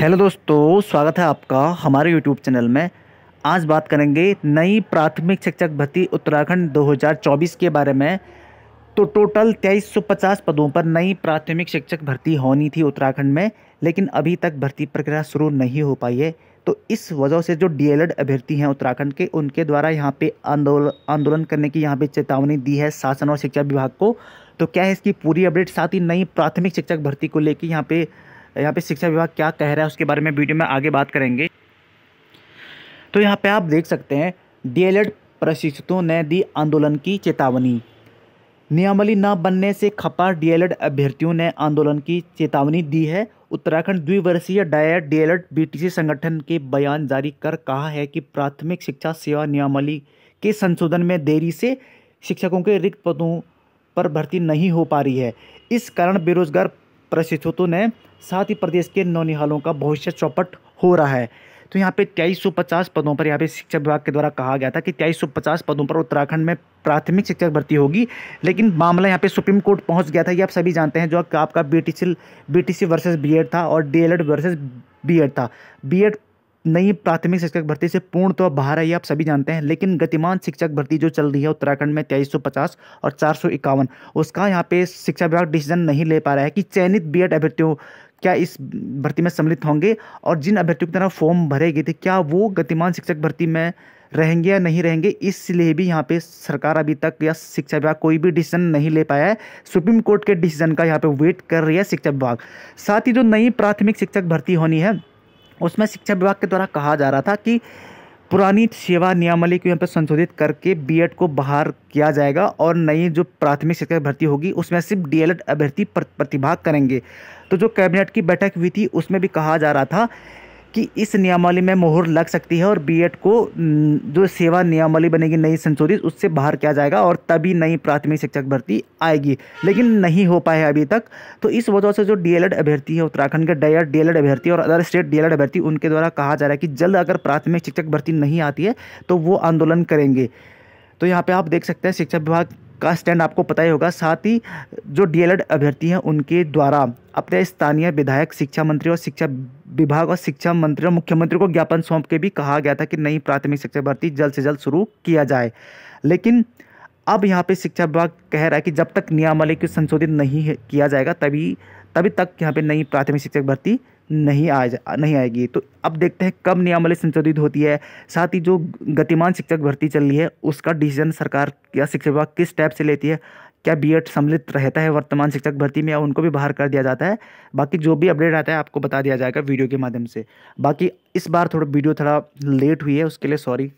hello दोस्तों स्वागत है आपका हमारे यूट्यूब चैनल में आज बात करेंगे नई प्राथमिक शिक्षक भर्ती उत्तराखंड 2024 के बारे में तो टोटल 2350 पदों पर नई प्राथमिक शिक्षक भर्ती होनी थी उत्तराखंड में लेकिन अभी तक भर्ती प्रक्रिया शुरू नहीं हो पाई है तो इस वजह से जो डी एल अभ्यर्थी हैं उत्तराखंड के उनके द्वारा यहाँ पे आंदोलन आंदोलन करने की यहाँ पे चेतावनी दी है शासन और शिक्षा विभाग को तो क्या है इसकी पूरी अपडेट साथ ही नई प्राथमिक शिक्षक भर्ती को लेकर यहाँ पे यहाँ पे शिक्षा विभाग क्या कह रहा है उसके बारे में वीडियो में आगे बात करेंगे तो यहाँ पे आप देख सकते हैं डीएलएड प्रशिक्षितों ने दी आंदोलन की चेतावनी नियमावली न बनने से खपा डीएलएड अभ्यर्थियों ने आंदोलन की चेतावनी दी है उत्तराखंड द्विवर्षीय डायर डीएलएड बीटीसी संगठन के बयान जारी कर कहा है कि प्राथमिक शिक्षा सेवा नियमावली के संशोधन में देरी से शिक्षकों के रिक्त पदों पर भर्ती नहीं हो पा रही है इस कारण बेरोजगार प्रशिक्षितों ने साथ ही प्रदेश के नौनिहालों का भविष्य चौपट हो रहा है तो यहाँ पे तेईस पदों पर यहाँ पे शिक्षा विभाग के द्वारा कहा गया था कि तेईस पदों पर उत्तराखंड में प्राथमिक शिक्षक भर्ती होगी लेकिन मामला यहाँ पे सुप्रीम कोर्ट पहुँच गया था ये आप सभी जानते हैं जो आपका B T C versus B था और डी एल वर्सेज बी था बी नई प्राथमिक शिक्षक भर्ती से पूर्ण तो बाहर है आप सभी जानते हैं लेकिन गतिमान शिक्षक भर्ती जो चल रही है उत्तराखंड में तेईस और चार उसका यहाँ पे शिक्षा विभाग डिसीजन नहीं ले पा रहा है कि चयनित बी एड अभ्यर्थियों क्या इस भर्ती में सम्मिलित होंगे और जिन अभ्यर्थियों की तरह फॉर्म भरे गए थे क्या वो गतिमान शिक्षक भर्ती में रहेंगे या नहीं रहेंगे इसलिए भी यहाँ पे सरकार अभी तक या शिक्षा विभाग कोई भी डिसीजन नहीं ले पाया है सुप्रीम कोर्ट के डिसीजन का यहाँ पे वेट कर रही है शिक्षा विभाग साथ ही जो नई प्राथमिक शिक्षक भर्ती होनी है उसमें शिक्षा विभाग के द्वारा कहा जा रहा था कि पुरानी सेवा नियमावली को यहाँ पर संशोधित करके बीएड को बाहर किया जाएगा और नई जो प्राथमिक शिक्षा भर्ती होगी उसमें सिर्फ डीएलएड अभ्यर्थी प्रतिभाग करेंगे तो जो कैबिनेट की बैठक हुई थी उसमें भी कहा जा रहा था कि इस नियमावली में मोहर लग सकती है और बी को जो सेवा नियमावली बनेगी नई संशोधित उससे बाहर किया जाएगा और तभी नई प्राथमिक शिक्षक भर्ती आएगी लेकिन नहीं हो पाए अभी तक तो इस वजह से जो डीएलएड अभ्यर्थी है उत्तराखंड के डयड डीएलएड अभ्यर्थी और अदर स्टेट डीएलएड अभ्यर्थी उनके द्वारा कहा जा रहा है कि जल्द अगर प्राथमिक शिक्षक भर्ती नहीं आती है तो वो आंदोलन करेंगे तो यहाँ पर आप देख सकते हैं शिक्षा विभाग का स्टैंड आपको पता ही होगा साथ ही जो डीएलएड अभ्यर्थी हैं उनके द्वारा अपने स्थानीय विधायक शिक्षा मंत्री और शिक्षा विभाग और शिक्षा मंत्री और मुख्यमंत्री को ज्ञापन सौंप के भी कहा गया था कि नई प्राथमिक शिक्षा भर्ती जल्द से जल्द शुरू किया जाए लेकिन अब यहाँ पे शिक्षा विभाग कह रहा है कि जब तक नियमावली को संशोधित नहीं किया जाएगा तभी तभी तक यहाँ पे नई प्राथमिक शिक्षक भर्ती नहीं आ जा नहीं आएगी तो अब देखते हैं कब नियमावली संशोधित होती है साथ ही जो गतिमान शिक्षक भर्ती चल रही है उसका डिसीजन सरकार या शिक्षा विभाग किस स्टेप से लेती है क्या एड सम्मिलित रहता है वर्तमान शिक्षक भर्ती में या उनको भी बाहर कर दिया जाता है बाकी जो भी अपडेट आता है आपको बता दिया जाएगा वीडियो के माध्यम से बाकी इस बार थोड़ा वीडियो थोड़ा लेट हुई है उसके लिए सॉरी